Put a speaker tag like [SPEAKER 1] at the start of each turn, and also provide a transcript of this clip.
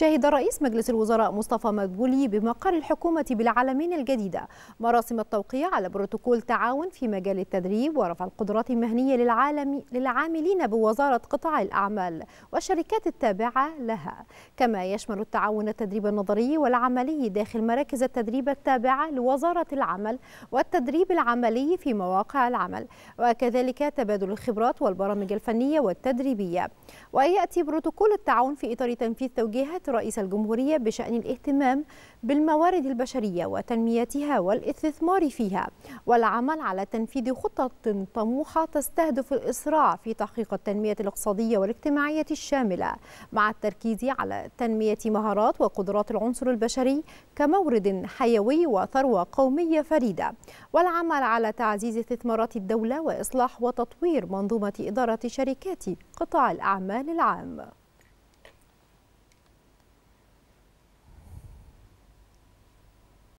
[SPEAKER 1] شهد رئيس مجلس الوزراء مصطفى مدبولي بمقر الحكومة بالعالمين الجديدة مراسم التوقيع على بروتوكول تعاون في مجال التدريب ورفع القدرات المهنية للعالم للعاملين بوزارة قطاع الأعمال والشركات التابعة لها كما يشمل التعاون التدريب النظري والعملي داخل مراكز التدريب التابعة لوزارة العمل والتدريب العملي في مواقع العمل وكذلك تبادل الخبرات والبرامج الفنية والتدريبية ويأتي بروتوكول التعاون في إطار تنفيذ توجيهات رئيس الجمهورية بشأن الاهتمام بالموارد البشرية وتنميتها والاستثمار فيها والعمل على تنفيذ خطة طموحة تستهدف الإسراع في تحقيق التنمية الاقتصادية والاجتماعية الشاملة مع التركيز على تنمية مهارات وقدرات العنصر البشري كمورد حيوي وثروة قومية فريدة والعمل على تعزيز استثمارات الدولة وإصلاح وتطوير منظومة إدارة شركات قطاع الأعمال العام